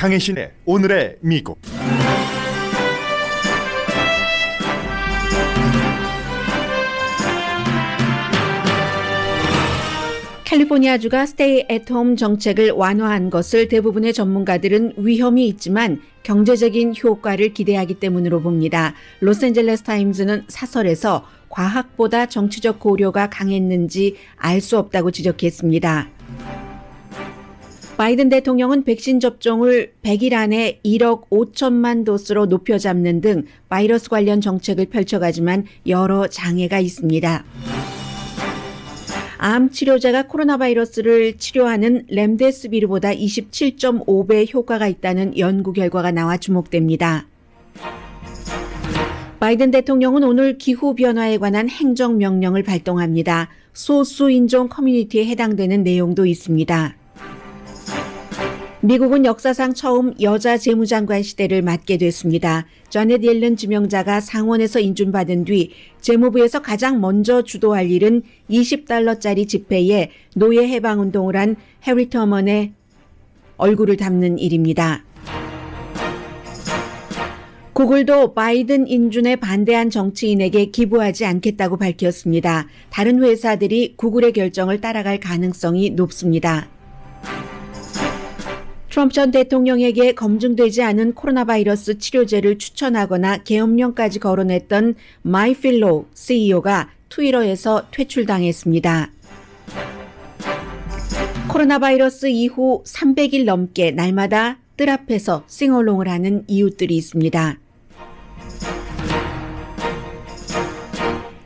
강혜신의 오늘의 미국 캘리포니아주가 스테이 애홈 정책을 완화한 것을 대부분의 전문가들은 위험이 있지만 경제적인 효과를 기대하기 때문으로 봅니다. 로스앤젤레스 타임즈는 사설에서 과학보다 정치적 고려가 강했는지 알 수 없다고 지적했습니다. 바이든 대통령은 백신 접종을 100일 안에 1억 5천만 도수로 높여잡는 등 바이러스 관련 정책을 펼쳐가지만 여러 장애가 있습니다. 암 치료제가 코로나 바이러스를 치료하는 렘데스비르보다 27.5배 효과가 있다는 연구 결과가 나와 주목됩니다. 바이든 대통령은 오늘 기후변화에 관한 행정명령을 발동합니다. 소수인종 커뮤니티에 해당되는 내용도 있습니다. 미국은 역사상 처음 여자 재무장관 시대를 맞게 됐습니다. 전넷 옐런 지명자가 상원에서 인준받은 뒤 재무부에서 가장 먼저 주도할 일은 20달러짜리 집회에 노예 해방 운동을 한 해리 터먼의 얼굴을 담는 일입니다. 구글도 바이든 인준에 반대한 정치인에게 기부하지 않겠다고 밝혔습니다. 다른 회사들이 구글의 결정을 따라갈 가능성이 높습니다. 트럼프 전 대통령에게 검증되지 않은 코로나 바이러스 치료제를 추천하거나 계엄령까지 거론했던 마이필로 CEO가 트위터에서 퇴출당했습니다. 코로나 바이러스 이후 300일 넘게 날마다 뜰 앞에서 싱얼롱을 하는 이웃들이 있습니다.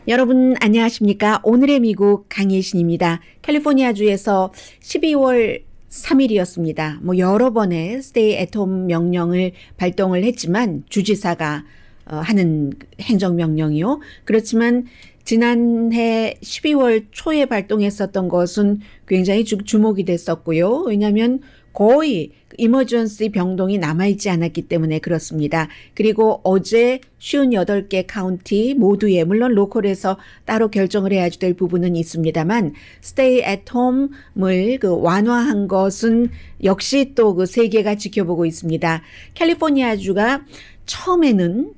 여러분 안녕하십니까? 오늘의 미국 강예신입니다. 캘리포니아주에서 12월 3일이었습니다. 뭐 여러 번의 스테이 애톰 명령을 발동을 했지만 주지사가 어, 하는 행정명령이요. 그렇지만 지난해 12월 초에 발동했었던 것은 굉장히 주, 목이 됐었고요. 왜냐하면 거의 이머전시 병동이 남아있지 않았기 때문에 그렇습니다. 그리고 어제 쉬 58개 카운티 모두에 물론 로컬에서 따로 결정을 해야 될 부분은 있습니다만 스테이 앳 홈을 그 완화한 것은 역시 또 그 세계가 지켜보고 있습니다. 캘리포니아주가 처음에는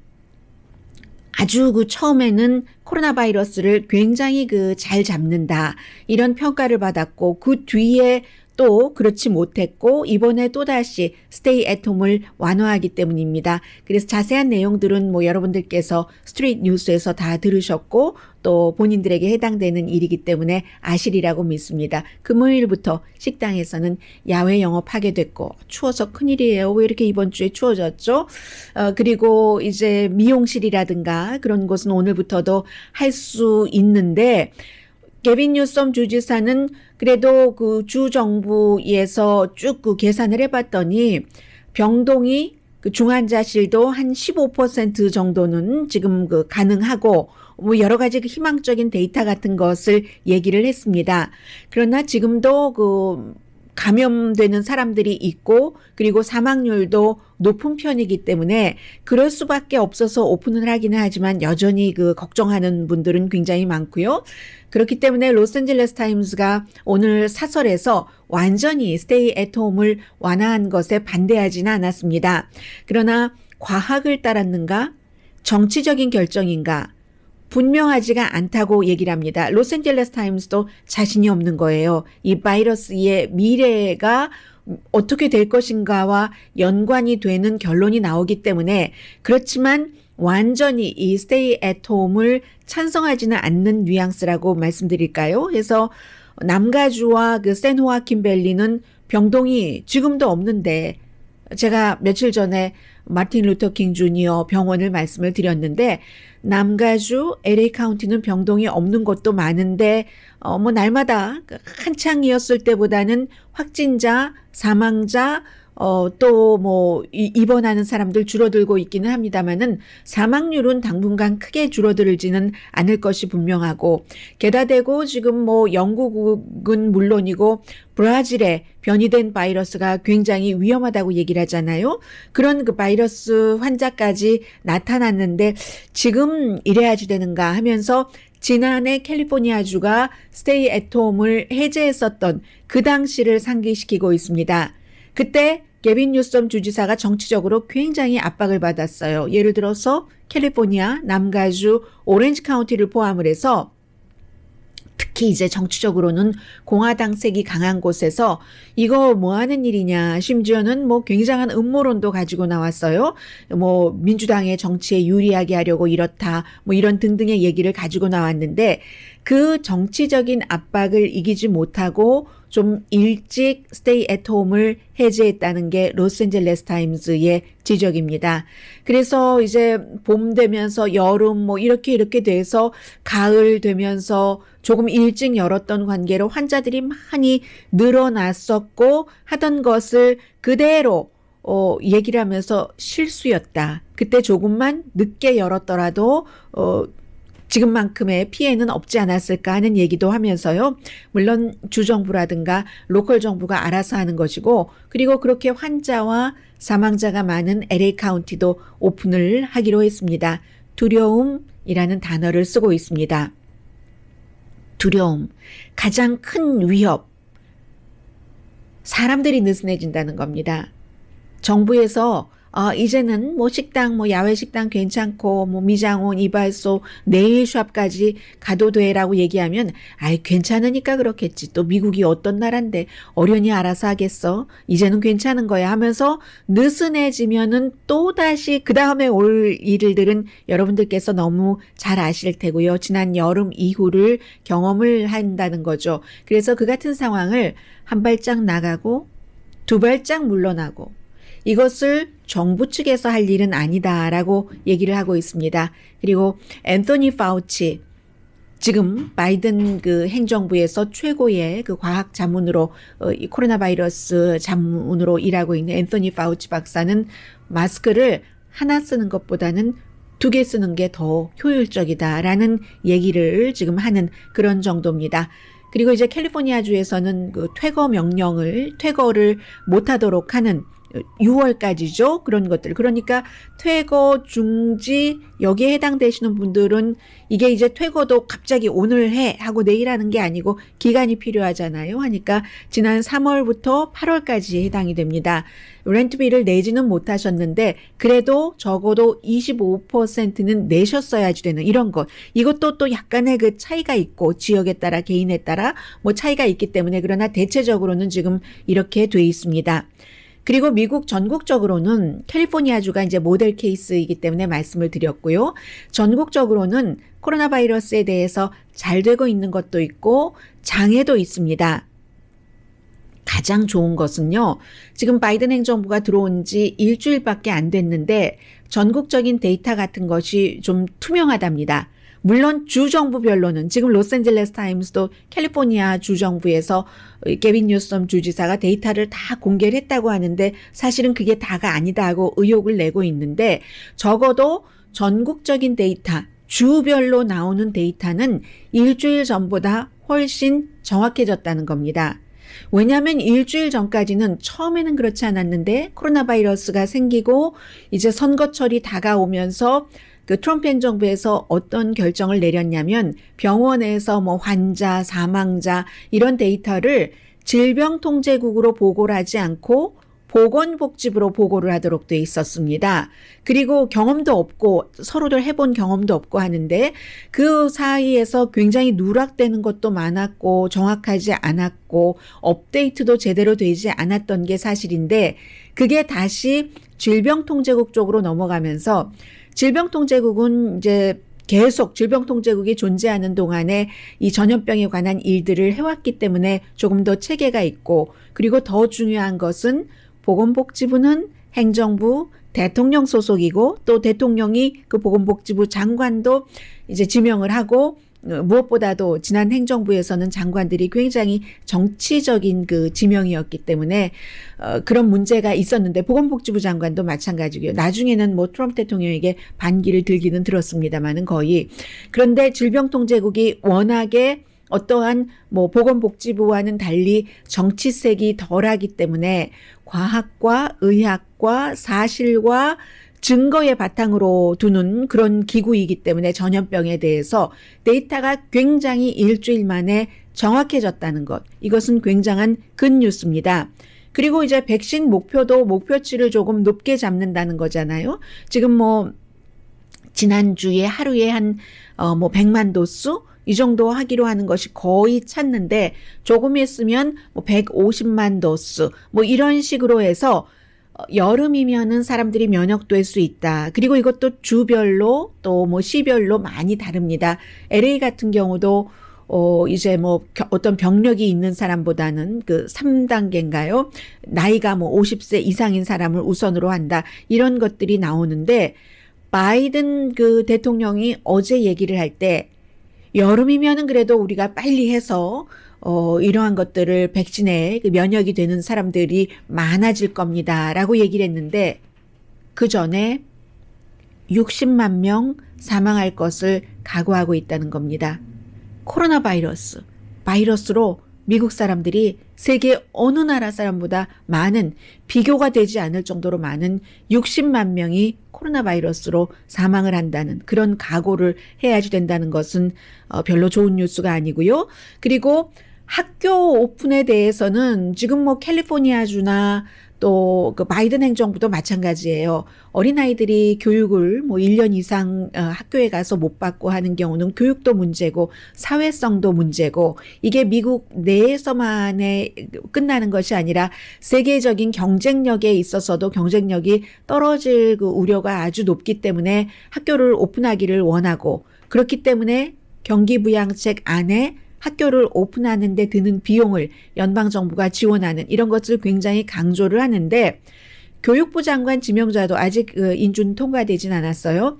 아주 그 처음에는 코로나 바이러스를 굉장히 그 잘 잡는다 이런 평가를 받았고 그 뒤에 또 그렇지 못했고 이번에 또다시 스테이 애톰을 완화하기 때문입니다. 그래서 자세한 내용들은 뭐 여러분들께서 스트릿 뉴스에서 다 들으셨고 또 본인들에게 해당되는 일이기 때문에 아시리라고 믿습니다. 금요일부터 식당에서는 야외 영업하게 됐고 추워서 큰일이에요. 왜 이렇게 이번 주에 추워졌죠? 어, 그리고 이제 미용실이라든가 그런 곳은 오늘부터도 할 수 있는데 개빈 뉴섬 주지사는 그래도 그 주 정부에서 쭉 그 계산을 해봤더니 병동이 그 중환자실도 한 15% 정도는 지금 그 가능하고 뭐 여러 가지 그 희망적인 데이터 같은 것을 얘기를 했습니다. 그러나 지금도 그 감염되는 사람들이 있고 그리고 사망률도 높은 편이기 때문에 그럴 수밖에 없어서 오픈을 하기는 하지만 여전히 그 걱정하는 분들은 굉장히 많고요. 그렇기 때문에 로스앤젤레스 타임스가 오늘 사설에서 완전히 스테이 애톰을 완화한 것에 반대하지는 않았습니다. 그러나 과학을 따랐는가? 정치적인 결정인가? 분명하지가 않다고 얘기를 합니다. 로스앤젤레스 타임스도 자신이 없는 거예요. 이 바이러스의 미래가 어떻게 될 것인가와 연관이 되는 결론이 나오기 때문에 그렇지만 완전히 이 stay at home을 찬성하지는 않는 뉘앙스라고 말씀드릴까요? 그래서 남가주와 그 샌호아킨 밸리는 병동이 지금도 없는데 제가 며칠 전에 마틴 루터 킹 주니어 병원을 말씀을 드렸는데 남가주 LA 카운티는 병동이 없는 곳도 많은데 어뭐 날마다 그 한창이었을 때보다는 확진자, 사망자, 어, 또뭐 입원하는 사람들 줄어들고 있기는 합니다만은 사망률은 당분간 크게 줄어들지는 않을 것이 분명하고 게다대고 지금 뭐 영국은 물론이고 브라질에 변이된 바이러스가 굉장히 위험하다고 얘기를 하잖아요. 그런 그 바이러스 환자까지 나타났는데 지금 이래야지 되는가 하면서 지난해 캘리포니아주가 스테이 애톰을 해제했었던 그 당시를 상기시키고 있습니다. 그때 게빈 뉴섬 주지사가 정치적으로 굉장히 압박을 받았어요. 예를 들어서 캘리포니아, 남가주, 오렌지 카운티를 포함을 해서 특히 이제 정치적으로는 공화당 색이 강한 곳에서 이거 뭐 하는 일이냐 심지어는 뭐 굉장한 음모론도 가지고 나왔어요. 뭐 민주당의 정치에 유리하게 하려고 이렇다 뭐 이런 등등의 얘기를 가지고 나왔는데 그 정치적인 압박을 이기지 못하고 좀 일찍 스테이 앳 홈을 해제했다는 게 로스앤젤레스 타임즈의 지적입니다. 그래서 이제 봄 되면서 여름 뭐 이렇게 이렇게 돼서 가을 되면서 조금 일찍 열었던 관계로 환자들이 많이 늘어났었고 하던 것을 그대로 어, 얘기를 하면서 실수였다. 그때 조금만 늦게 열었더라도 어, 지금만큼의 피해는 없지 않았을까 하는 얘기도 하면서요. 물론 주정부라든가 로컬 정부가 알아서 하는 것이고 그리고 그렇게 환자와 사망자가 많은 LA 카운티도 오픈을 하기로 했습니다. 두려움이라는 단어를 쓰고 있습니다. 두려움. 가장 큰 위협. 사람들이 느슨해진다는 겁니다. 정부에서 어, 이제는 뭐 식당, 뭐 야외 식당 괜찮고, 뭐 미장원, 이발소, 네일샵까지 가도 돼라고 얘기하면, 아이, 괜찮으니까 그렇겠지. 또 미국이 어떤 나라인데 어련히 알아서 하겠어. 이제는 괜찮은 거야 하면서 느슨해지면은 또다시 그 다음에 올 일들은 여러분들께서 너무 잘 아실 테고요. 지난 여름 이후를 경험을 한다는 거죠. 그래서 그 같은 상황을 한 발짝 나가고, 두 발짝 물러나고, 이것을 정부 측에서 할 일은 아니다라고 얘기를 하고 있습니다. 그리고 앤토니 파우치 지금 바이든 그 행정부에서 최고의 그 과학 자문으로 어, 이 코로나 바이러스 자문으로 일하고 있는 앤토니 파우치 박사는 마스크를 하나 쓰는 것보다는 두 개 쓰는 게 더 효율적이다라는 얘기를 지금 하는 그런 정도입니다. 그리고 이제 캘리포니아주에서는 그 퇴거 명령을 퇴거를 못하도록 하는 6월까지죠. 그런 것들. 그러니까 퇴거, 중지, 여기에 해당되시는 분들은 이게 이제 퇴거도 갑자기 오늘 해 하고 내일 하는 게 아니고 기간이 필요하잖아요. 하니까 지난 3월부터 8월까지 해당이 됩니다. 렌트비를 내지는 못하셨는데 그래도 적어도 25%는 내셨어야지 되는 이런 것. 이것도 또 약간의 그 차이가 있고 지역에 따라 개인에 따라 뭐 차이가 있기 때문에 그러나 대체적으로는 지금 이렇게 돼 있습니다. 그리고 미국 전국적으로는 캘리포니아주가 이제 모델 케이스이기 때문에 말씀을 드렸고요. 전국적으로는 코로나 바이러스에 대해서 잘 되고 있는 것도 있고 장애도 있습니다. 가장 좋은 것은요. 지금 바이든 행정부가 들어온 지 일주일밖에 안 됐는데 전국적인 데이터 같은 것이 좀 투명하답니다. 물론 주정부별로는 지금 로스앤젤레스 타임스도 캘리포니아 주정부에서 게빈 뉴섬 주지사가 데이터를 다 공개를 했다고 하는데 사실은 그게 다가 아니다 고 의혹을 내고 있는데 적어도 전국적인 데이터 주별로 나오는 데이터는 일주일 전보다 훨씬 정확해졌다는 겁니다. 왜냐하면 일주일 전까지는 처음에는 그렇지 않았는데 코로나 바이러스가 생기고 이제 선거철이 다가오면서 그 트럼프 행정부에서 어떤 결정을 내렸냐면 병원에서 뭐 환자, 사망자 이런 데이터를 질병통제국으로 보고를 하지 않고 보건복지부로 보고를 하도록 돼 있었습니다. 그리고 경험도 없고 서로들 해본 경험도 없고 하는데 그 사이에서 굉장히 누락되는 것도 많았고 정확하지 않았고 업데이트도 제대로 되지 않았던 게 사실인데 그게 다시 질병통제국 쪽으로 넘어가면서 질병통제국은 이제 계속 질병통제국이 존재하는 동안에 이 전염병에 관한 일들을 해왔기 때문에 조금 더 체계가 있고 그리고 더 중요한 것은 보건복지부는 행정부 대통령 소속이고 또 대통령이 그 보건복지부 장관도 이제 지명을 하고 어, 무엇보다도 지난 행정부에서는 장관들이 굉장히 정치적인 그 지명이었기 때문에 어, 그런 문제가 있었는데 보건복지부 장관도 마찬가지고요. 나중에는 뭐 트럼프 대통령에게 반기를 들기는 들었습니다만은 거의 그런데 질병통제국이 워낙에 어떠한 뭐 보건복지부와는 달리 정치색이 덜하기 때문에 과학과 의학과 사실과 증거의 바탕으로 두는 그런 기구이기 때문에 전염병에 대해서 데이터가 굉장히 일주일 만에 정확해졌다는 것. 이것은 굉장한 근뉴스입니다 그리고 이제 백신 목표도 목표치를 조금 높게 잡는다는 거잖아요. 지금 뭐 지난주에 하루에 한, 어, 뭐, 100만 도수? 이 정도 하기로 하는 것이 거의 찼는데 조금 있으면 뭐 150만 도수 뭐 이런 식으로 해서 어, 여름이면은 사람들이 면역될 수 있다. 그리고 이것도 주별로 또 뭐 시별로 많이 다릅니다. LA 같은 경우도 어, 이제 뭐 어떤 병력이 있는 사람보다는 그 3단계인가요? 나이가 뭐 50세 이상인 사람을 우선으로 한다. 이런 것들이 나오는데 바이든 그 대통령이 어제 얘기를 할 때 여름이면은 그래도 우리가 빨리 해서 어, 이러한 것들을 백신에 그 면역이 되는 사람들이 많아질 겁니다라고 얘기를 했는데 그 전에 60만 명 사망할 것을 각오하고 있다는 겁니다. 코로나 바이러스, 바이러스로 미국 사람들이 세계 어느 나라 사람보다 많은 비교가 되지 않을 정도로 많은 60만 명이 코로나 바이러스로 사망을 한다는 그런 각오를 해야지 된다는 것은 어, 별로 좋은 뉴스가 아니고요. 그리고 학교 오픈에 대해서는 지금 뭐 캘리포니아주나 또 그 바이든 행정부도 마찬가지예요. 어린아이들이 교육을 뭐 1년 이상 어, 학교에 가서 못 받고 하는 경우는 교육도 문제고 사회성도 문제고 이게 미국 내에서만의 끝나는 것이 아니라 세계적인 경쟁력에 있어서도 경쟁력이 떨어질 그 우려가 아주 높기 때문에 학교를 오픈하기를 원하고 그렇기 때문에 경기부양책 안에 학교를 오픈하는 데 드는 비용을 연방정부가 지원하는 이런 것을 굉장히 강조를 하는데 교육부 장관 지명자도 아직 어, 인준 통과되진 않았어요.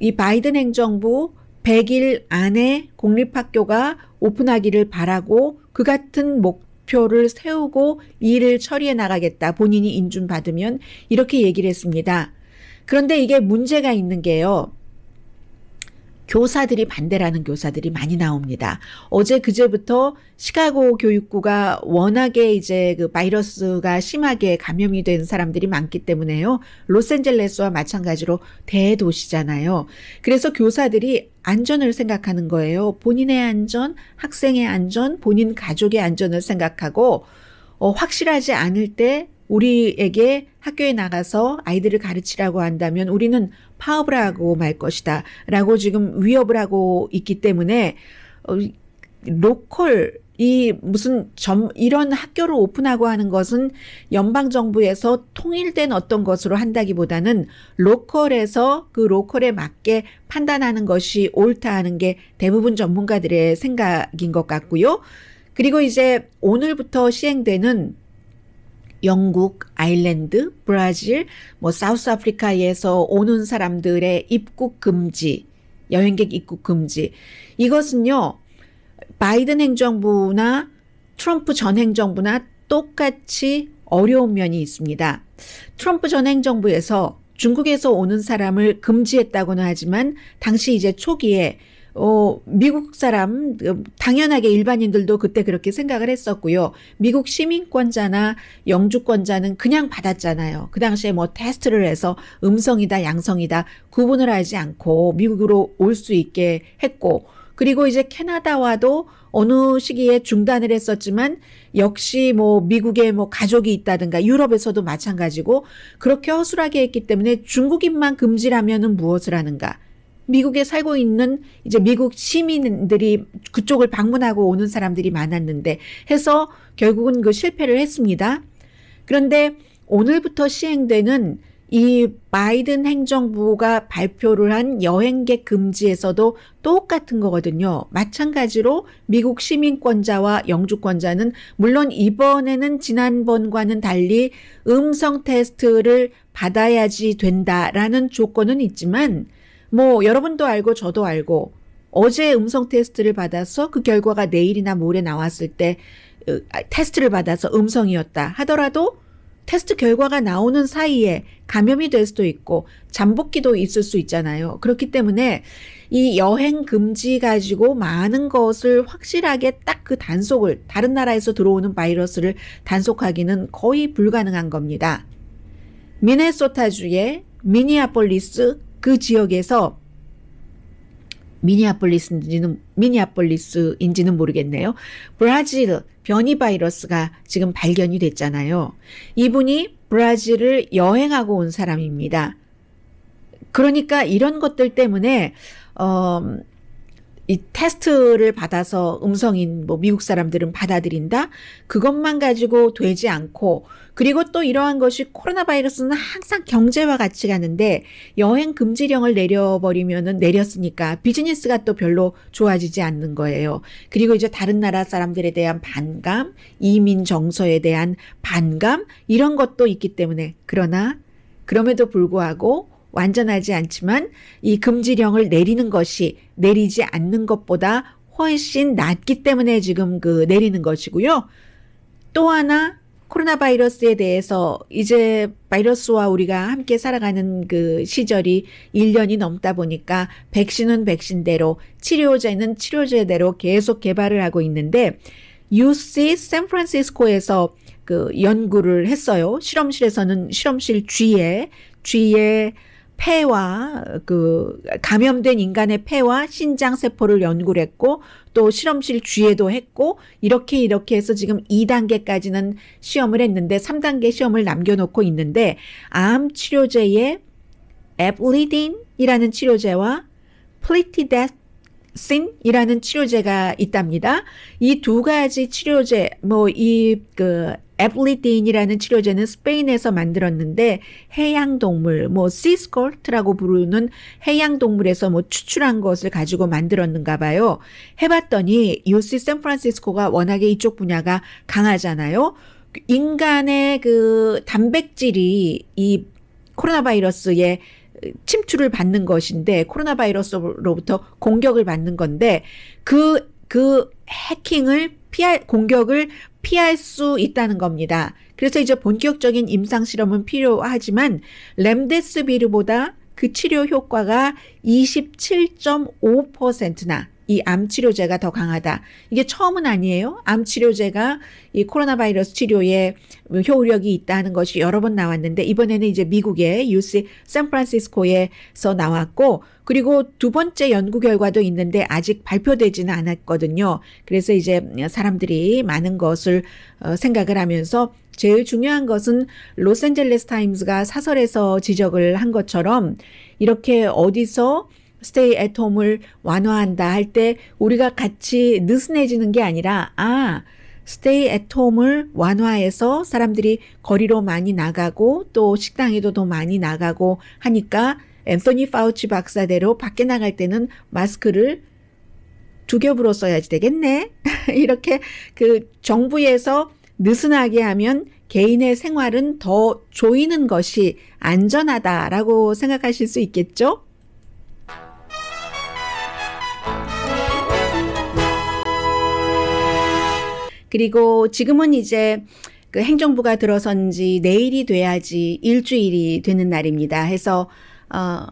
이 바이든 행정부 100일 안에 공립학교가 오픈하기를 바라고 그 같은 목표를 세우고 일을 처리해 나가겠다. 본인이 인준받으면 이렇게 얘기를 했습니다. 그런데 이게 문제가 있는 게요. 교사들이 반대라는 교사들이 많이 나옵니다. 어제 그제부터 시카고 교육부가 워낙에 이제 그 바이러스가 심하게 감염이 된 사람들이 많기 때문에요. 로스앤젤레스와 마찬가지로 대도시잖아요. 그래서 교사들이 안전을 생각하는 거예요. 본인의 안전, 학생의 안전, 본인 가족의 안전을 생각하고 어, 확실하지 않을 때 우리에게 학교에 나가서 아이들을 가르치라고 한다면 우리는 파업을 하고 말 것이다. 라고 지금 위협을 하고 있기 때문에, 어, 로컬, 이 무슨 점, 이런 학교를 오픈하고 하는 것은 연방정부에서 통일된 어떤 것으로 한다기보다는 로컬에서 그 로컬에 맞게 판단하는 것이 옳다 하는 게 대부분 전문가들의 생각인 것 같고요. 그리고 이제 오늘부터 시행되는 영국, 아일랜드, 브라질, 뭐 사우스 아프리카에서 오는 사람들의 입국 금지, 여행객 입국 금지. 이것은요. 바이든 행정부나 트럼프 전 행정부나 똑같이 어려운 면이 있습니다. 트럼프 전 행정부에서 중국에서 오는 사람을 금지했다고는 하지만 당시 이제 초기에 어, 미국 사람, 어, 당연하게 일반인들도 그때 그렇게 생각을 했었고요. 미국 시민권자나 영주권자는 그냥 받았잖아요. 그 당시에 뭐 테스트를 해서 음성이다, 양성이다 구분을 하지 않고 미국으로 올 수 있게 했고, 그리고 이제 캐나다와도 어느 시기에 중단을 했었지만 역시 뭐 미국에 뭐 가족이 있다든가 유럽에서도 마찬가지고 그렇게 허술하게 했기 때문에 중국인만 금지라면은 무엇을 하는가? 미국에 살고 있는 이제 미국 시민들이 그쪽을 방문하고 오는 사람들이 많았는데 해서 결국은 그 실패를 했습니다. 그런데 오늘부터 시행되는 이 바이든 행정부가 발표를 한 여행객 금지에서도 똑같은 거거든요. 마찬가지로 미국 시민권자와 영주권자는 물론 이번에는 지난번과는 달리 음성 테스트를 받아야지 된다라는 조건은 있지만 뭐 여러분도 알고 저도 알고 어제 음성 테스트를 받아서 그 결과가 내일이나 모레 나왔을 때 아, 테스트를 받아서 음성이었다 하더라도 테스트 결과가 나오는 사이에 감염이 될 수도 있고 잠복기도 있을 수 있잖아요. 그렇기 때문에 이 여행 금지 가지고 많은 것을 확실하게 딱 그 단속을 다른 나라에서 들어오는 바이러스를 단속하기는 거의 불가능한 겁니다. 미네소타주의 미니아폴리스 그 지역에서 미니아폴리스인지는 미니아폴리스인지는 모르겠네요. 브라질 변이 바이러스가 지금 발견이 됐잖아요. 이분이 브라질을 여행하고 온 사람입니다. 그러니까 이런 것들 때문에 어이 테스트를 받아서 음성인 뭐 미국 사람들은 받아들인다. 그것만 가지고 되지 않고 그리고 또 이러한 것이 코로나 바이러스는 항상 경제와 같이 가는데 여행 금지령을 내려버리면은 내렸으니까 비즈니스가 또 별로 좋아지지 않는 거예요. 그리고 이제 다른 나라 사람들에 대한 반감, 이민 정서에 대한 반감 이런 것도 있기 때문에 그러나 그럼에도 불구하고 완전하지 않지만 이 금지령을 내리는 것이 내리지 않는 것보다 훨씬 낫기 때문에 지금 그 내리는 것이고요. 또 하나 코로나 바이러스에 대해서 이제 바이러스와 우리가 함께 살아가는 그 시절이 1년이 넘다 보니까 백신은 백신대로 치료제는 치료제대로 계속 개발을 하고 있는데 UC 샌프란시스코에서 그 연구를 했어요. 실험실에서는 실험실 G에 G에 폐와 그 감염된 인간의 폐와 신장 세포를 연구를 했고 또 실험실 주에도 했고 이렇게 이렇게 해서 지금 2단계까지는 시험을 했는데 3단계 시험을 남겨놓고 있는데 암 치료제의 앱리딘이라는 치료제와 플리티데스 락신이라는 치료제가 있답니다. 이 두 가지 치료제, 뭐, 이, 그, 에플리딘이라는 치료제는 스페인에서 만들었는데 해양동물, 뭐 시스콜트라고 부르는 해양동물에서 뭐 추출한 것을 가지고 만들었는가 봐요. 해봤더니 요시 샌프란시스코가 워낙에 이쪽 분야가 강하잖아요. 인간의 그 단백질이 이 코로나 바이러스에 침투를 받는 것인데 코로나 바이러스로부터 공격을 받는 건데 그그 그 해킹을 피할 공격을 피할 수 있다는 겁니다. 그래서 이제 본격적인 임상 실험은 필요하지만 렘데스비르보다 그 치료 효과가 27.5%나 이암 치료제가 더 강하다. 이게 처음은 아니에요. 암 치료제가 이 코로나 바이러스 치료에 효력이 있다는 것이 여러 번 나왔는데 이번에는 이제 미국의 UC 샌프란시스코에서 나왔고 그리고 두 번째 연구 결과도 있는데 아직 발표되지는 않았거든요. 그래서 이제 사람들이 많은 것을 어, 생각을 하면서 제일 중요한 것은 로스앤젤레스 타임즈가 사설에서 지적을 한 것처럼 이렇게 어디서 스테이 애톰을 완화한다 할 때 우리가 같이 느슨해지는 게 아니라 아 스테이 애톰을 완화해서 사람들이 거리로 많이 나가고 또 식당에도 더 많이 나가고 하니까 앤서니 파우치 박사대로 밖에 나갈 때는 마스크를 두 겹으로 써야지 되겠네. 이렇게 그 정부에서 느슨하게 하면 개인의 생활은 더 조이는 것이 안전하다라고 생각하실 수 있겠죠? 그리고 지금은 이제 그 행정부가 들어선 지 내일이 돼야지 일주일이 되는 날입니다. 해서 어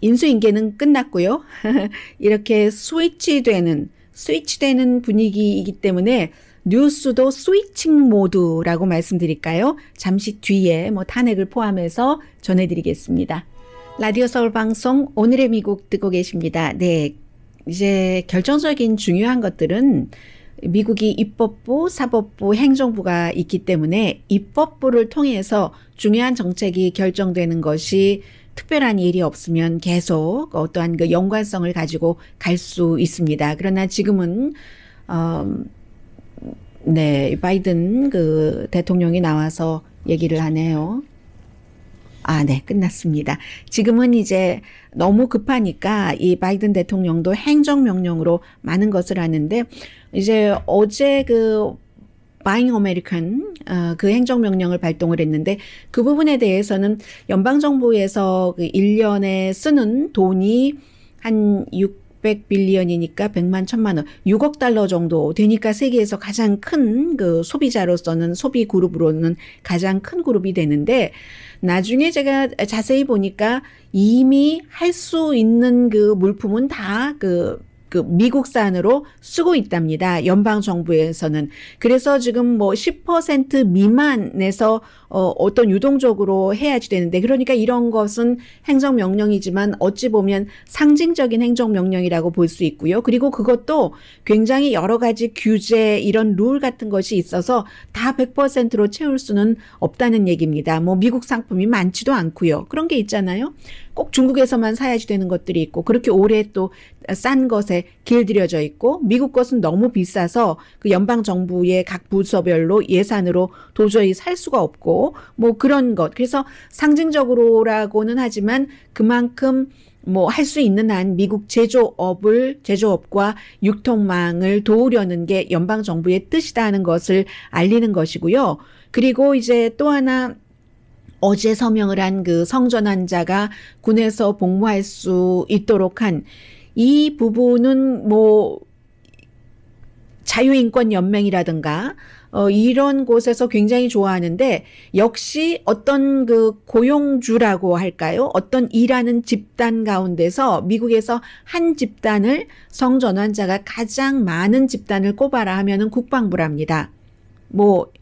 인수인계는 끝났고요. 이렇게 스위치되는 스위치되는 분위기이기 때문에 뉴스도 스위칭 모드라고 말씀드릴까요? 잠시 뒤에 뭐 탄핵을 포함해서 전해드리겠습니다. 라디오 서울 방송 오늘의 미국 듣고 계십니다. 네. 이제 결정적인 중요한 것들은 미국이 입법부, 사법부, 행정부가 있기 때문에 입법부를 통해서 중요한 정책이 결정되는 것이 특별한 일이 없으면 계속 어떠한 그 연관성을 가지고 갈 수 있습니다. 그러나 지금은 어, 네 바이든 그 대통령이 나와서 얘기를 하네요. 아, 네, 끝났습니다. 지금은 이제 너무 급하니까 이 바이든 대통령도 행정명령으로 많은 것을 하는데, 이제 어제 그 바잉 어메리칸 어, 그 행정명령을 발동을 했는데 그 부분에 대해서는 연방정부에서 그 1년에 쓰는 돈이 한600 빌리언이니까 100만 1000만 원, 6억 달러 정도 되니까 세계에서 가장 큰 그 소비자로서는 소비 그룹으로는 가장 큰 그룹이 되는데 나중에 제가 자세히 보니까 이미 할 수 있는 그 물품은 다그 그, 그 미국산으로 쓰고 있답니다. 연방 정부에서는 그래서 지금 뭐 10% 미만에서 어, 어떤 유동적으로 해야지 되는데 그러니까 이런 것은 행정명령이지만 어찌 보면 상징적인 행정명령이라고 볼 수 있고요. 그리고 그것도 굉장히 여러 가지 규제 이런 룰 같은 것이 있어서 다 100%로 채울 수는 없다는 얘기입니다. 뭐 미국 상품이 많지도 않고요. 그런 게 있잖아요. 꼭 중국에서만 사야지 되는 것들이 있고 그렇게 오래 또 싼 것에 길들여져 있고 미국 것은 너무 비싸서 그 연방 정부의 각 부서별로 예산으로 도저히 살 수가 없고 뭐 그런 것. 그래서 상징적으로라고는 하지만 그만큼 뭐 할 수 있는 한 미국 제조업을 제조업과 유통망을 도우려는 게 연방 정부의 뜻이다는 것을 알리는 것이고요. 그리고 이제 또 하나 어제 서명을 한 그 성전 환자가 군에서 복무할 수 있도록 한 이 부분은 뭐 자유인권연맹이라든가 어, 이런 곳에서 굉장히 좋아하는데 역시 어떤 그 고용주라고 할까요? 어떤 일하는 집단 가운데서 미국에서 한 집단을 성전환자가 가장 많은 집단을 꼽아라 하면은 국방부랍니다. 뭐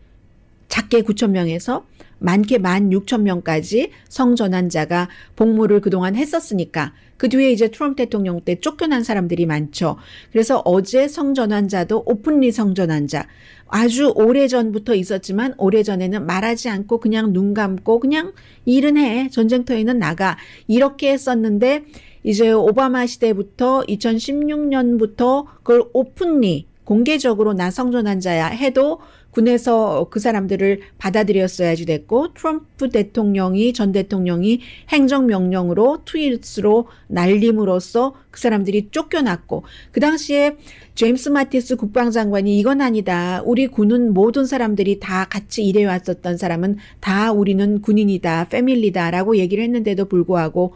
작게 9천 명에서 많게 1만 6천 명까지 성전환자가 복무를 그동안 했었으니까 그 뒤에 이제 트럼프 대통령 때 쫓겨난 사람들이 많죠. 그래서 어제 성전환자도 오픈리 성전환자. 아주 오래 전부터 있었지만 오래 전에는 말하지 않고 그냥 눈 감고 그냥 일은 해. 전쟁터에는 나가. 이렇게 했었는데 이제 오바마 시대부터 2016년부터 그걸 오픈리 공개적으로 나 성전환자야 해도 군에서 그 사람들을 받아들였어야지 됐고 트럼프 대통령이 전 대통령이 행정명령으로 트일스로 날림으로써 그 사람들이 쫓겨났고 그 당시에 제임스 마티스 국방장관이 이건 아니다. 우리 군은 모든 사람들이 다 같이 일해왔었던 사람은 다 우리는 군인이다, 패밀리다라고 얘기를 했는데도 불구하고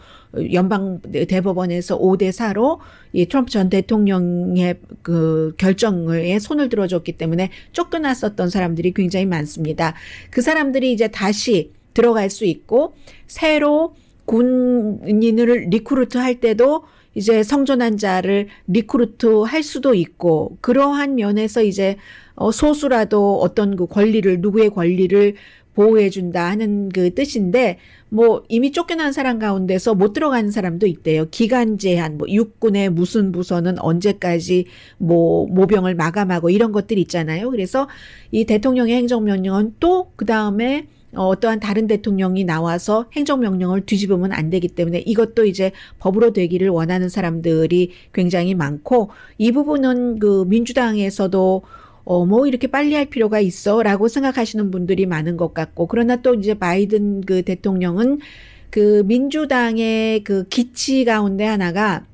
연방 대법원에서 5대 4로 이 트럼프 전 대통령의 그 결정에 손을 들어줬기 때문에 쫓겨났었던 있었던 사람들이 굉장히 많습니다. 그 사람들이 이제 다시 들어갈 수 있고 새로 군인을 리크루트 할 때도 이제 성전환 자를 리크루트 할 수도 있고 그러한 면에서 이제 어, 소수라도 어떤 그 권리를 누구의 권리를 보호해 준다 하는 그 뜻인데 뭐 이미 쫓겨난 사람 가운데서 못 들어가는 사람도 있대요. 기간 제한, 뭐 육군의 무슨 부서는 언제까지 뭐 모병을 마감하고 이런 것들 있잖아요. 그래서 이 대통령의 행정명령은 또 그 다음에 어, 어떠한 다른 대통령이 나와서 행정명령을 뒤집으면 안 되기 때문에 이것도 이제 법으로 되기를 원하는 사람들이 굉장히 많고 이 부분은 그 민주당에서도 어, 뭐 이렇게 빨리 할 필요가 있어 라고 생각하시는 분들이 많은 것 같고, 그러나 또 이제 바이든 그 대통령은 그 민주당의 그 기치 가운데 하나가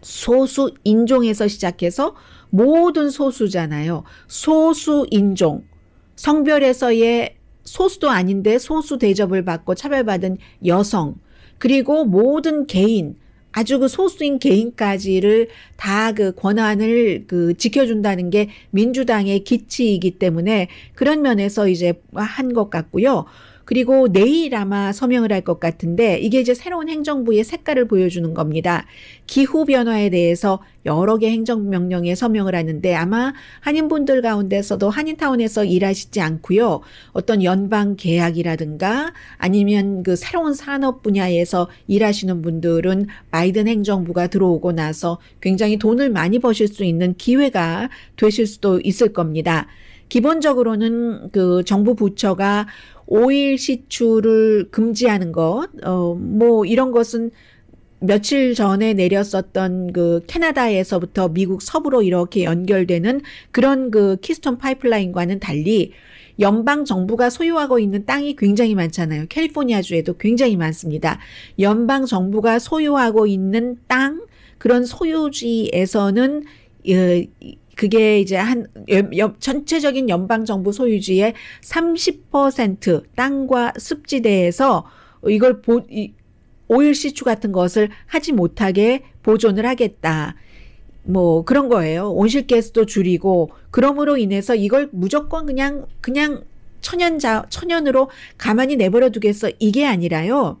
소수 인종에서 시작해서 모든 소수잖아요. 소수 인종. 성별에서의 소수도 아닌데 소수 대접을 받고 차별받은 여성. 그리고 모든 개인. 아주 그 소수인 개인까지를 다 그 권한을 그 지켜준다는 게 민주당의 기치이기 때문에 그런 면에서 이제 한 것 같고요. 그리고 내일 아마 서명을 할 것 같은데 이게 이제 새로운 행정부의 색깔을 보여주는 겁니다. 기후 변화에 대해서 여러 개 행정명령에 서명을 하는데 아마 한인분들 가운데서도 한인타운에서 일하시지 않고요. 어떤 연방 계약이라든가 아니면 그 새로운 산업 분야에서 일하시는 분들은 바이든 행정부가 들어오고 나서 굉장히 돈을 많이 버실 수 있는 기회가 되실 수도 있을 겁니다. 기본적으로는 그 정부 부처가 오일 시추를 금지하는 것, 어, 뭐 이런 것은 며칠 전에 내렸었던 그 캐나다에서부터 미국 서부로 이렇게 연결되는 그런 그 키스톤 파이프라인과는 달리 연방 정부가 소유하고 있는 땅이 굉장히 많잖아요. 캘리포니아주에도 굉장히 많습니다. 연방 정부가 소유하고 있는 땅, 그런 소유지에서는 어, 그게 이제 한 전체적인 연방 정부 소유지의 30% 땅과 습지대에서 이걸 보, 이, 오일 시추 같은 것을 하지 못하게 보존을 하겠다. 뭐 그런 거예요. 온실가스도 줄이고 그러므로 인해서 이걸 무조건 그냥 그냥 천연자 천연으로 가만히 내버려 두겠어 이게 아니라요.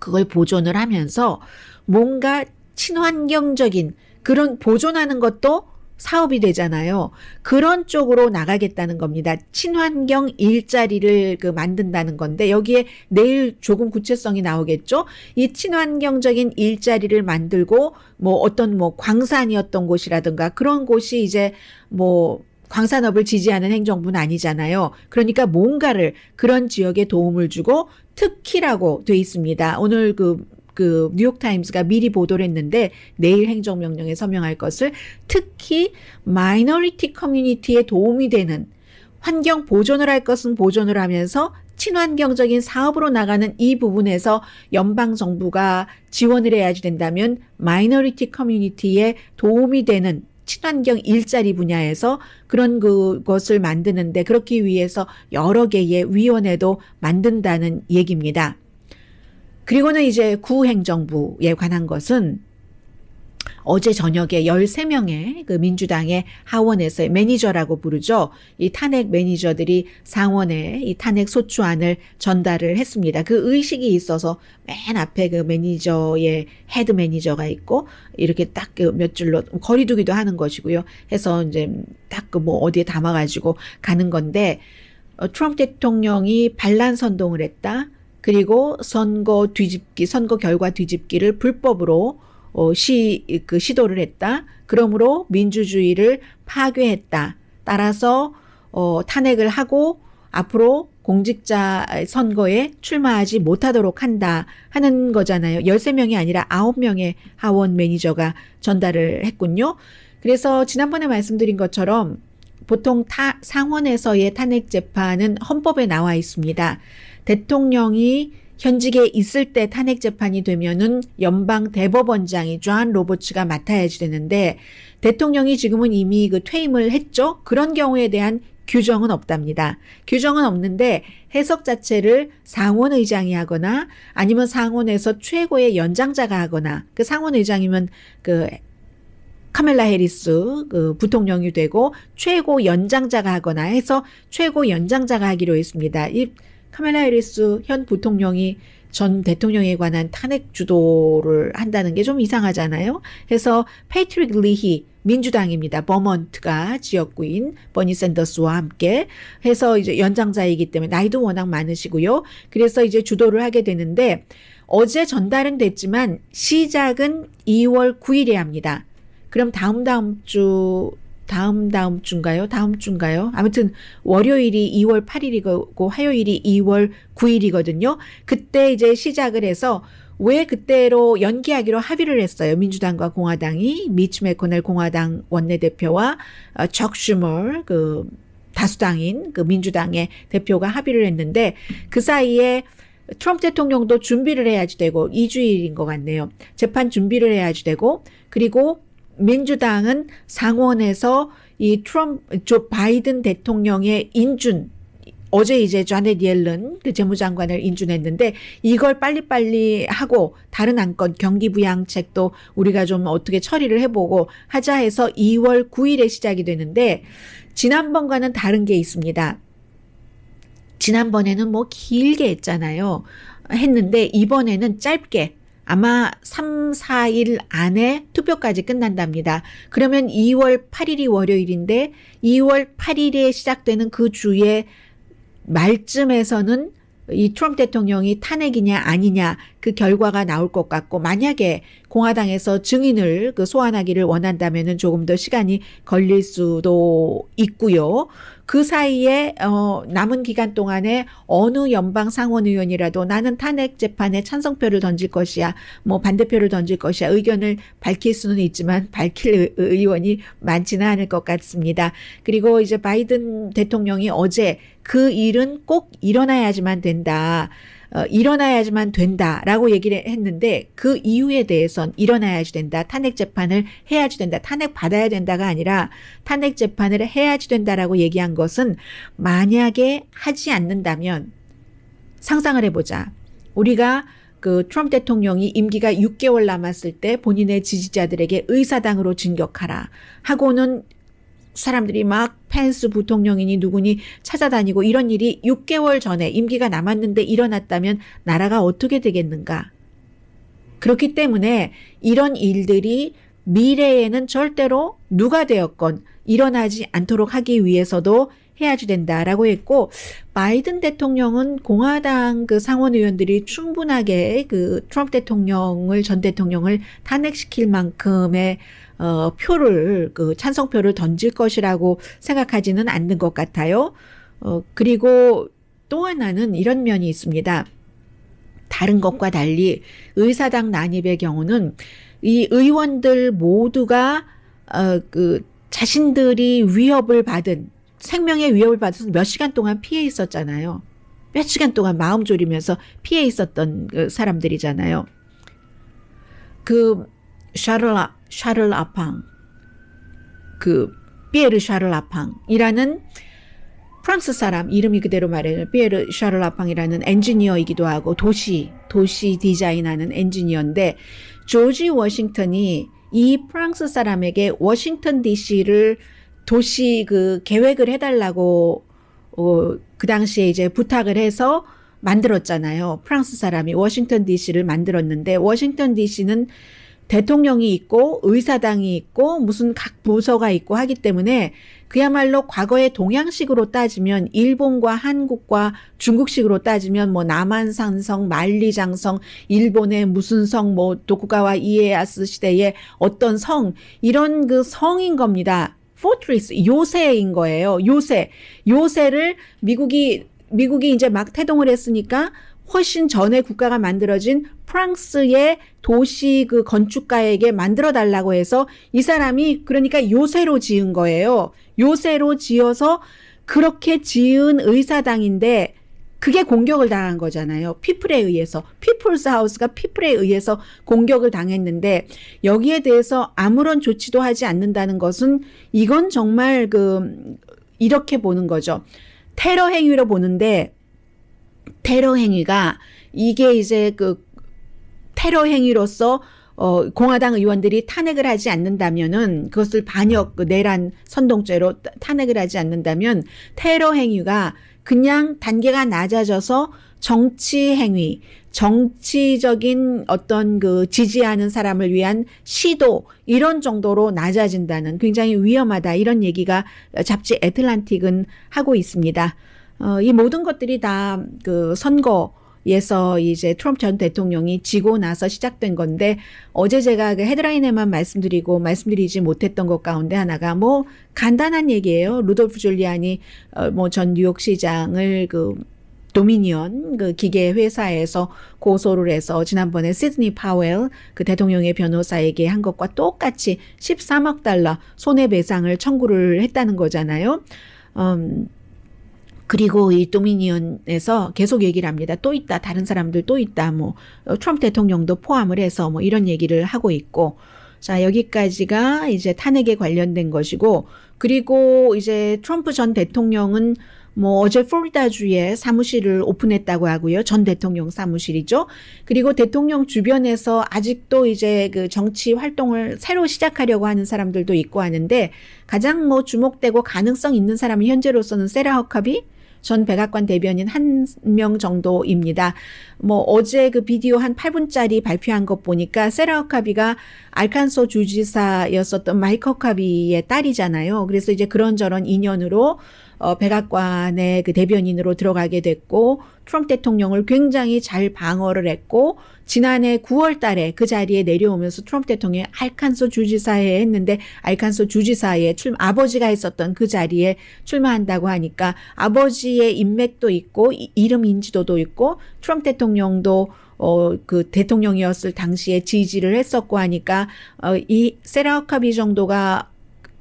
그걸 보존을 하면서 뭔가 친환경적인 그런 보존하는 것도 사업이 되잖아요. 그런 쪽으로 나가겠다는 겁니다. 친환경 일자리를 그 만든다는 건데 여기에 내일 조금 구체성이 나오겠죠. 이 친환경적인 일자리를 만들고 뭐 어떤 뭐 광산이었던 곳이라든가 그런 곳이 이제 뭐 광산업을 지지하는 행정부는 아니잖아요. 그러니까 뭔가를 그런 지역에 도움을 주고 특히라고 돼 있습니다. 오늘 그그 뉴욕타임스가 미리 보도를 했는데 내일 행정명령에 서명할 것을 특히 마이너리티 커뮤니티에 도움이 되는 환경 보존을 할 것은 보존을 하면서 친환경적인 사업으로 나가는 이 부분에서 연방 정부가 지원을 해야지 된다면 마이너리티 커뮤니티에 도움이 되는 친환경 일자리 분야에서 그런 그것을 만드는데 그렇기 위해서 여러 개의 위원회도 만든다는 얘기입니다. 그리고는 이제 구행정부에 관한 것은 어제 저녁에 13명의 그 민주당의 하원에서의 매니저라고 부르죠. 이 탄핵 매니저들이 상원에 이 탄핵 소추안을 전달을 했습니다. 그 의식이 있어서 맨 앞에 그 매니저의 헤드 매니저가 있고 이렇게 딱몇 그 줄로 거리두기도 하는 것이고요. 해서 이제 딱 그 뭐 어디에 담아가지고 가는 건데 어, 트럼프 대통령이 반란 선동을 했다. 그리고 선거 뒤집기, 선거 결과 뒤집기를 불법으로 어, 시, 그 시도를 했다. 그러므로 민주주의를 파괴했다. 따라서 어, 탄핵을 하고 앞으로 공직자 선거에 출마하지 못하도록 한다 하는 거잖아요. 13명이 아니라 9명의 하원 매니저가 전달을 했군요. 그래서 지난번에 말씀드린 것처럼 보통 타, 상원에서의 탄핵 재판은 헌법에 나와 있습니다. 대통령이 현직에 있을 때 탄핵 재판이 되면은 연방 대법원장이 존 로버츠가 맡아야지 되는데 대통령이 지금은 이미 그 퇴임을 했죠. 그런 경우에 대한 규정은 없답니다. 규정은 없는데 해석 자체를 상원 의장이 하거나 아니면 상원에서 최고의 연장자가 하거나 그 상원 의장이면 그 카멜라 해리스 그 부통령이 되고 최고 연장자가 하거나 해서 최고 연장자가 하기로 했습니다. 이 카멜라 해리스 현 부통령이 전 대통령에 관한 탄핵 주도를 한다는 게 좀 이상하잖아요. 그래서 패트릭 리히 민주당입니다. 버먼트가 지역구인 버니 샌더스와 함께 해서 이제 연장자이기 때문에 나이도 워낙 많으시고요. 그래서 이제 주도를 하게 되는데 어제 전달은 됐지만 시작은 2월 9일에 합니다. 그럼 다음 다음 주 다음 다음 주인가요? 다음 주인가요? 아무튼 월요일이 2월 8일이고 화요일이 2월 9일이거든요. 그때 이제 시작을 해서 왜 그때로 연기하기로 합의를 했어요. 민주당과 공화당이 미츠 메코넬 공화당 원내대표와 어, 적 슈멀 그 다수당인 그 민주당의 대표가 합의를 했는데 그 사이에 트럼프 대통령도 준비를 해야지 되고 2주일인 것 같네요. 재판 준비를 해야지 되고 그리고 민주당은 상원에서 이 트럼프 조 바이든 대통령의 인준 어제 이제 좌넷 옐런 그 재무장관을 인준했는데 이걸 빨리빨리 하고 다른 안건 경기 부양책도 우리가 좀 어떻게 처리를 해보고 하자 해서 2월 9일에 시작이 되는데 지난번과는 다른 게 있습니다. 지난번에는 뭐 길게 했잖아요. 했는데 이번에는 짧게 아마 3, 4일 안에 투표까지 끝난답니다. 그러면 2월 8일이 월요일인데 2월 8일에 시작되는 그 주에 말쯤에서는 이 트럼프 대통령이 탄핵이냐 아니냐 그 결과가 나올 것 같고 만약에 공화당에서 증인을 그 소환하기를 원한다면은 조금 더 시간이 걸릴 수도 있고요. 그 사이에 어 남은 기간 동안에 어느 연방 상원 의원이라도 나는 탄핵 재판에 찬성표를 던질 것이야, 뭐 반대표를 던질 것이야 의견을 밝힐 수는 있지만 밝힐 의원이 많지는 않을 것 같습니다. 그리고 이제 바이든 대통령이 어제 그 일은 꼭 일어나야지만 된다. 어, 일어나야지만 된다라고 얘기를 했는데 그 이유에 대해선 일어나야지 된다, 탄핵 재판을 해야지 된다, 탄핵 받아야 된다가 아니라 탄핵 재판을 해야지 된다라고 얘기한 것은 만약에 하지 않는다면 상상을 해보자. 우리가 그 트럼프 대통령이 임기가 6개월 남았을 때 본인의 지지자들에게 의사당으로 진격하라 하고는 사람들이 막 펜스 부통령이니 누구니 찾아다니고 이런 일이 6개월 전에 임기가 남았는데 일어났다면 나라가 어떻게 되겠는가? 그렇기 때문에 이런 일들이 미래에는 절대로 누가 되었건 일어나지 않도록 하기 위해서도 해야지 된다라고 했고 바이든 대통령은 공화당 그 상원 의원들이 충분하게 그 트럼프 대통령을 전 대통령을 탄핵시킬 만큼의 어, 표를 그 찬성표를 던질 것이라고 생각하지는 않는 것 같아요. 어, 그리고 또 하나는 이런 면이 있습니다. 다른 것과 달리 의사당 난입의 경우는 이 의원들 모두가 어, 그 자신들이 위협을 받은 생명의 위협을 받아서 몇 시간 동안 피해 있었잖아요. 몇 시간 동안 마음 졸이면서 피해 있었던 그 사람들이잖아요. 그 샤를라 샤를 아팡, 그 피에르 샤를 아팡이라는 프랑스 사람 이름이 그대로 말해요. 피에르 샤를 아팡이라는 엔지니어이기도 하고 도시 도시 디자인하는 엔지니어인데 조지 워싱턴이 이 프랑스 사람에게 워싱턴 D.C.를 도시 그 계획을 해달라고 어, 그 당시에 이제 부탁을 해서 만들었잖아요. 프랑스 사람이 워싱턴 D.C.를 만들었는데 워싱턴 D.C.는 대통령이 있고 의사당이 있고 무슨 각 부서가 있고 하기 때문에 그야말로 과거의 동양식으로 따지면 일본과 한국과 중국식으로 따지면 뭐 남한산성, 만리장성, 일본의 무슨 성, 뭐 도쿠가와 이에야스 시대의 어떤 성 이런 그 성인 겁니다. 포트리스 요새인 거예요. 요새. 요새를 미국이 미국이 이제 막 태동을 했으니까 훨씬 전에 국가가 만들어진 프랑스의 도시 그 건축가에게 만들어 달라고 해서 이 사람이 그러니까 요새로 지은 거예요. 요새로 지어서 그렇게 지은 의사당인데 그게 공격을 당한 거잖아요. 피플에 의해서 피플스 하우스가 피플에 의해서 공격을 당했는데 여기에 대해서 아무런 조치도 하지 않는다는 것은 이건 정말 그 이렇게 보는 거죠. 테러 행위로 보는데 테러 행위가 이게 이제 그 테러 행위로서 어, 공화당 의원들이 탄핵을 하지 않는다면은 그것을 반역 그 내란 선동죄로 탄핵을 하지 않는다면 테러 행위가 그냥 단계가 낮아져서 정치 행위, 정치적인 어떤 그 지지하는 사람을 위한 시도 이런 정도로 낮아진다는 굉장히 위험하다 이런 얘기가 잡지 애틀란틱은 하고 있습니다. 어, 이 모든 것들이 다 그 선거 에서 이제 트럼프 전 대통령이 지고 나서 시작된 건데 어제 제가 그 헤드라인에만 말씀드리고 말씀드리지 못했던 것 가운데 하나가 뭐 간단한 얘기예요. 루돌프 줄리안이 어, 뭐전 뉴욕시장을 그 도미니언 그 기계 회사에서 고소를 해서 지난번에 시드니 파웰 그 대통령의 변호사에게 한 것과 똑같이 13억 달러 손해배상을 청구를 했다는 거잖아요. 음, 그리고 이 도미니언에서 계속 얘기를 합니다. 또 있다. 다른 사람들 또 있다. 뭐 어, 트럼프 대통령도 포함을 해서 뭐 이런 얘기를 하고 있고 자, 여기까지가 이제 탄핵에 관련된 것이고, 그리고 이제 트럼프 전 대통령은 뭐 어제 플로리다주에 사무실을 오픈했다고 하고요. 전 대통령 사무실이죠. 그리고 대통령 주변에서 아직도 이제 그 정치 활동을 새로 시작하려고 하는 사람들도 있고 하는데 가장 뭐 주목되고 가능성 있는 사람이 현재로서는 세라 허캅이 전 백악관 대변인 한 명 정도입니다. 뭐 어제 그 비디오 한 8분짜리 발표한 것 보니까 세라 허카비가 알칸소 주지사였었던 마이커 카비의 딸이잖아요. 그래서 이제 그런저런 인연으로 어, 백악관의 그 대변인으로 들어가게 됐고 트럼프 대통령을 굉장히 잘 방어를 했고 지난해 9월 달에 그 자리에 내려오면서 트럼프 대통령이 알칸소 주지사에 했는데 알칸소 주지사에 출 아버지가 있었던그 자리에 출마한다고 하니까 아버지의 인맥도 있고 이, 이름 인지도도 있고 트럼프 대통령도 어, 그 대통령이었을 당시에 지지를 했었고 하니까 어, 이 세라카비 정도가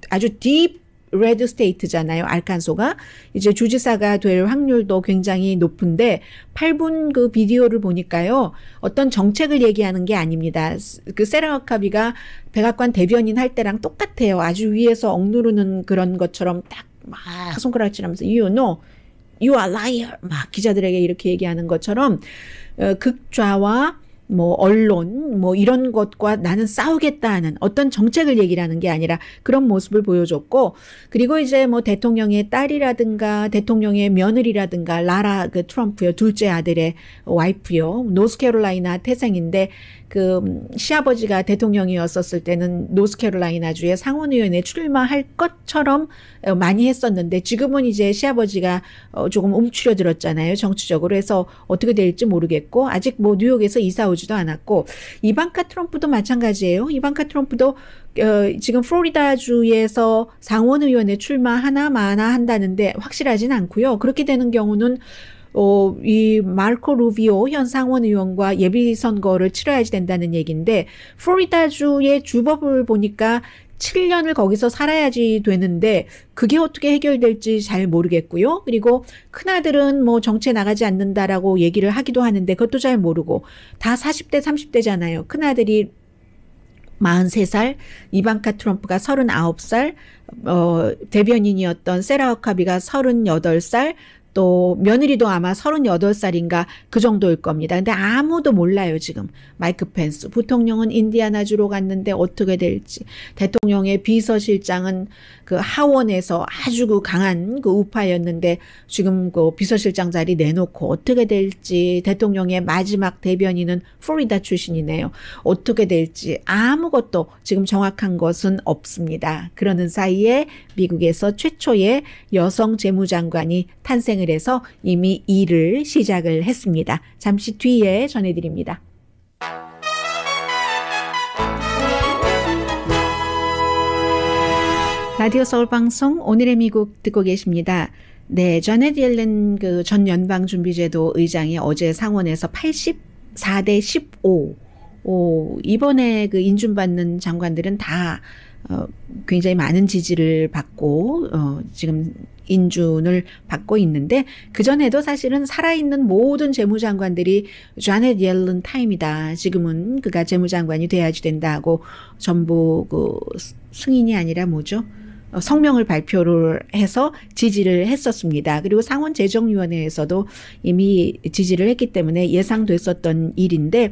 아주 딥 레드 스테이트잖아요. 알칸소가 이제 주지사가 될 확률도 굉장히 높은데 8분 그 비디오를 보니까요. 어떤 정책을 얘기하는 게 아닙니다. 그 세라 와카비가 백악관 대변인 할 때랑 똑같아요. 아주 위에서 억누르는 그런 것처럼 딱 막 손가락질하면서 you know you are liar 막 기자들에게 이렇게 얘기하는 것처럼 어, 극좌와 뭐 언론 뭐 이런 것과 나는 싸우겠다는 어떤 정책을 얘기하는 게 아니라 그런 모습을 보여줬고 그리고 이제 뭐 대통령의 딸이라든가 대통령의 며느리라든가 라라 그 트럼프요 둘째 아들의 와이프요 노스캐롤라이나 태생인데 그 시아버지가 대통령이었었을 때는 노스캐롤라이나주의 상원의원에 출마할 것처럼 어, 많이 했었는데 지금은 이제 시아버지가 어, 조금 움츠려들었잖아요 정치적으로 해서 어떻게 될지 모르겠고 아직 뭐 뉴욕에서 이사 오지도 않았고 이방카 트럼프도 마찬가지예요 이방카 트럼프도 어, 지금 플로리다주에서 상원의원에 출마 하나 마나 한다는데 확실하진 않고요 그렇게 되는 경우는 어, 이 마르코 루비오 현 상원 의원과 예비 선거를 치러야지 된다는 얘기인데 플로리다주의 주법을 보니까 7년을 거기서 살아야지 되는데 그게 어떻게 해결될지 잘 모르겠고요. 그리고 큰아들은 뭐 정치에 나가지 않는다라고 얘기를 하기도 하는데 그것도 잘 모르고 다 40대 30대잖아요. 큰아들이 43살, 이방카 트럼프가 39살, 어, 대변인이었던 세라 허카비가 38살, 또 며느리도 아마 38살인가 그 정도일 겁니다. 근데 아무도 몰라요, 지금. 마이크 펜스. 부통령은 인디아나주로 갔는데 어떻게 될지. 대통령의 비서실장은 그 하원에서 아주 그 강한 그 우파였는데 지금 그 비서실장 자리 내놓고 어떻게 될지. 대통령의 마지막 대변인은 플로리다 출신이네요. 어떻게 될지 아무것도 지금 정확한 것은 없습니다. 그러는 사이에 미국에서 최초의 여성 재무장관이 탄생을 단일에서 이미 일을 시작을 했습니다. 잠시 뒤에 전해드립니다. 라디오 서울 방송 오늘의 미국 듣고 계십니다. 네, 전에 딜렌그전 연방준비제도 의장이 어제 상원에서 84대 15. 오, 이번에 그 인준받는 장관들은 다 어, 굉장히 많은 지지를 받고 어, 지금 인준을 받고 있는데 그전에도 사실은 살아있는 모든 재무장관들이 자넷 옐런 타임이다. 지금은 그가 재무장관이 돼야지 된다고 전부 그 승인이 아니라 뭐죠? 어, 성명을 발표를 해서 지지를 했었습니다. 그리고 상원 재정위원회에서도 이미 지지를 했기 때문에 예상됐었던 일인데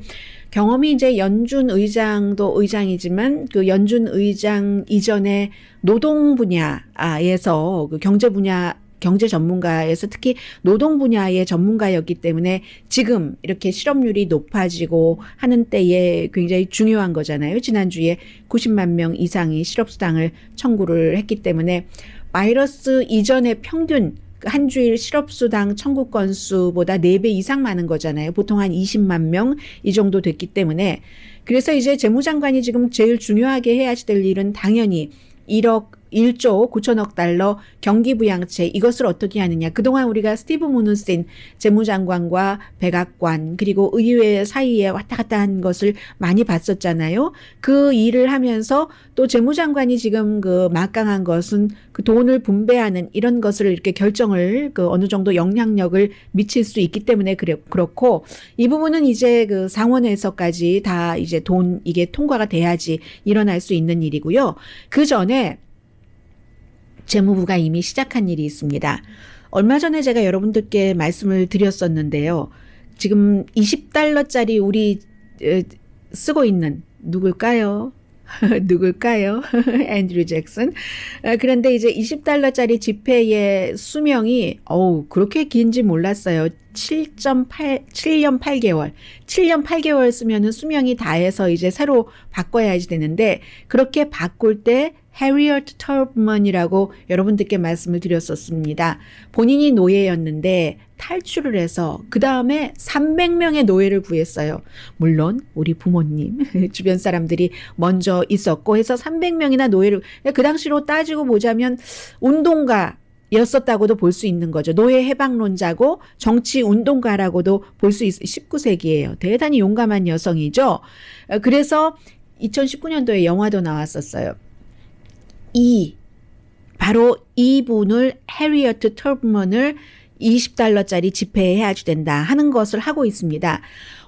경험이 이제 연준 의장도 의장이지만 그 연준 의장 이전에 노동 분야에서 그 경제 분야 경제 전문가에서 특히 노동 분야의 전문가였기 때문에 지금 이렇게 실업률이 높아지고 하는 때에 굉장히 중요한 거잖아요. 지난주에 90만 명 이상이 실업수당을 청구를 했기 때문에 바이러스 이전의 평균 한 주일 실업수당 청구 건수보다 4배 이상 많은 거잖아요. 보통 한 20만 명 이 정도 됐기 때문에 그래서 이제 재무장관이 지금 제일 중요하게 해야 될 일은 당연히 1억 1조 9천억 달러 경기 부양책 이것을 어떻게 하느냐. 그동안 우리가 스티브 무누슨 재무장관과 백악관 그리고 의회 사이에 왔다 갔다 한 것을 많이 봤었잖아요. 그 일을 하면서 또 재무장관이 지금 그 막강한 것은 그 돈을 분배하는 이런 것을 이렇게 결정을 그 어느 정도 영향력을 미칠 수 있기 때문에 그래, 그렇고 이 부분은 이제 그 상원에서까지 다 이제 돈 이게 통과가 돼야지 일어날 수 있는 일이고요. 그 전에 재무부가 이미 시작한 일이 있습니다. 얼마 전에 제가 여러분들께 말씀을 드렸었는데요. 지금 20달러짜리 우리 쓰고 있는 누굴까요? 누굴까요? 앤드류 잭슨. 어, 그런데 이제 20달러짜리 지폐의 수명이 어우 그렇게 긴지 몰랐어요. 7.8 7년 8개월. 7년 8개월 쓰면은 수명이 다해서 이제 새로 바꿔야지 되는데 그렇게 바꿀 때 해리어트 터브먼이라고 여러분들께 말씀을 드렸었습니다. 본인이 노예였는데 탈출을 해서 그 다음에 300명의 노예를 구했어요. 물론 우리 부모님 주변 사람들이 먼저 있었고 해서 300명이나 노예를 그 당시로 따지고 보자면 운동가 였었다고도 볼 수 있는 거죠. 노예 해방론자고 정치 운동가라고도 볼 수있어 19세기예요. 대단히 용감한 여성이죠. 그래서 2019년도에 영화도 나왔었어요. 이 바로 이분을 해리어트 터 털먼을 20달러짜리 지폐에 해야 된다 하는 것을 하고 있습니다.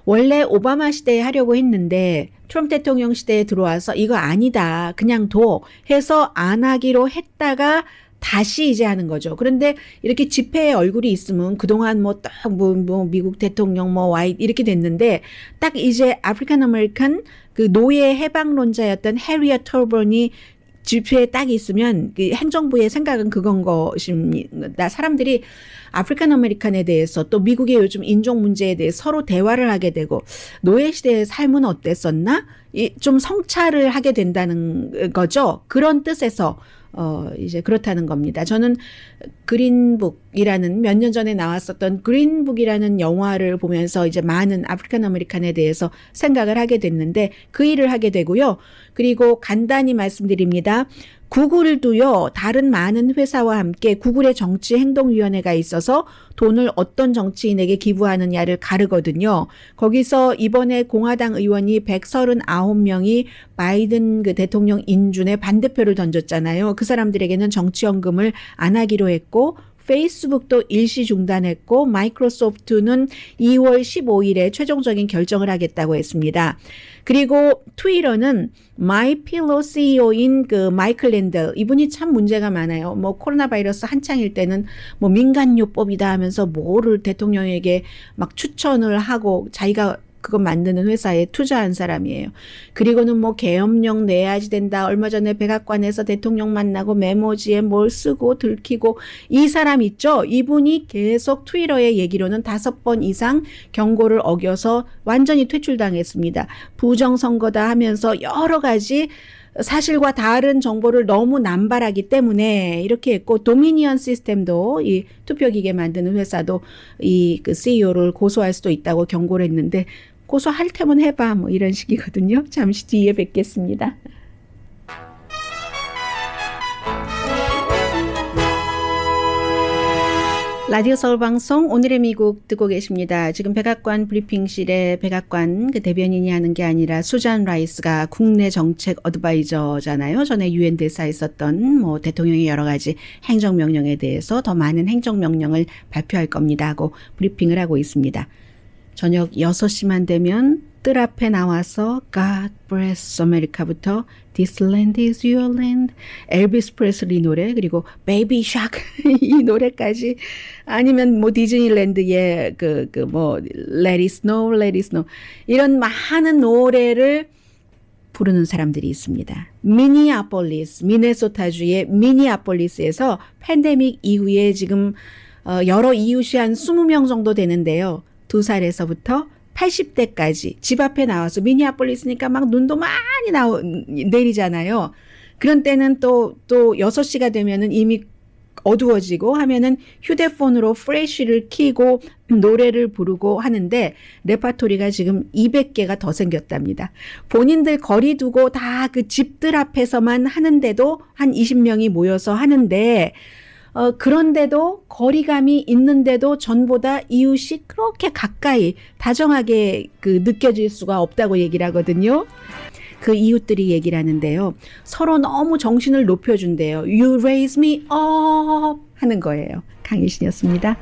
원래 오바마 시대에 하려고 했는데 트럼프 대통령 시대에 들어와서 이거 아니다. 그냥 도 해서 안 하기로 했다가 다시 이제 하는 거죠. 그런데 이렇게 집회의 얼굴이 있으면 그동안 뭐 딱뭐 뭐, 뭐 미국 대통령 뭐 와이 이렇게 됐는데 딱 이제 아프리카 아메리칸 그 노예 해방론자였던 해리어 터번이 지표에 딱 있으면 그 행정부의 생각은 그건 것입니다. 사람들이 아프리칸 아메리칸에 대해서 또 미국의 요즘 인종 문제에 대해 서로 대화를 하게 되고 노예 시대의 삶은 어땠었나? 이좀 성찰을 하게 된다는 거죠. 그런 뜻에서 어, 이제 그렇다는 겁니다. 저는 그린북이라는 몇 년 전에 나왔었던 그린북이라는 영화를 보면서 이제 많은 아프리카 아메리칸에 대해서 생각을 하게 됐는데 그 일을 하게 되고요. 그리고 간단히 말씀드립니다. 구글도요, 다른 많은 회사와 함께 구글의 정치행동위원회가 있어서 돈을 어떤 정치인에게 기부하느냐를 가르거든요. 거기서 이번에 공화당 의원이 139명이 바이든 그 대통령 인준에 반대표를 던졌잖아요. 그 사람들에게는 정치연금을 안 하기로 했고, 페이스북도 일시 중단했고 마이크로소프트는 2월 15일에 최종적인 결정을 하겠다고 했습니다. 그리고 트위터는 마이필로 CEO인 그 마이클 랜드 이분이 참 문제가 많아요. 뭐 코로나 바이러스 한창일 때는 뭐 민간요법이다 하면서 뭐를 대통령에게 막 추천을 하고 자기가 그거 만드는 회사에 투자한 사람이에요. 그리고는 뭐 계엄령 내야지 된다. 얼마 전에 백악관에서 대통령 만나고 메모지에 뭘 쓰고 들키고 이 사람 있죠? 이분이 계속 트위터의 얘기로는 다섯 번 이상 경고를 어겨서 완전히 퇴출당했습니다. 부정선거다 하면서 여러 가지 사실과 다른 정보를 너무 남발하기 때문에 이렇게 했고 도미니언 시스템도 이 투표기계 만드는 회사도 이 그 CEO를 고소할 수도 있다고 경고를 했는데 고소할 테면 해봐 뭐 이런 식이거든요. 잠시 뒤에 뵙겠습니다. 라디오 서울 방송 오늘의 미국 듣고 계십니다. 지금 백악관 브리핑실에 백악관 그 대변인이 하는 게 아니라 수잔 라이스가 국내 정책 어드바이저잖아요. 전에 유엔 대사에 있었던 뭐 대통령의 여러 가지 행정 명령에 대해서 더 많은 행정 명령을 발표할 겁니다 하고 브리핑을 하고 있습니다. 저녁 6시만 되면 뜰 앞에 나와서 God Bless America부터 This Land is Your Land, 엘비스 프레슬리 노래 그리고 Baby Shark 이 노래까지 아니면 뭐 디즈니랜드의 그 그 뭐 Let It Snow, Let It Snow 이런 많은 노래를 부르는 사람들이 있습니다. 미니아폴리스, 미네소타주의 미니아폴리스에서 팬데믹 이후에 지금 어, 여러 이웃이 한 20명 정도 되는데요. 2살에서부터 80대까지 집 앞에 나와서 미니아폴리스니까 막 눈도 많이 나오, 내리잖아요. 그런 때는 또, 또 6시가 되면은 이미 어두워지고 하면은 휴대폰으로 프레쉬를 키고 노래를 부르고 하는데 레파토리가 지금 200개가 더 생겼답니다. 본인들 거리 두고 다 그 집들 앞에서만 하는데도 한 20명이 모여서 하는데 어, 그런데도 거리감이 있는데도 전보다 이웃이 그렇게 가까이 다정하게 그 느껴질 수가 없다고 얘기를 하거든요. 그 이웃들이 얘기를 하는데요. 서로 너무 정신을 높여준대요. You raise me up 하는 거예요. 강희신이었습니다.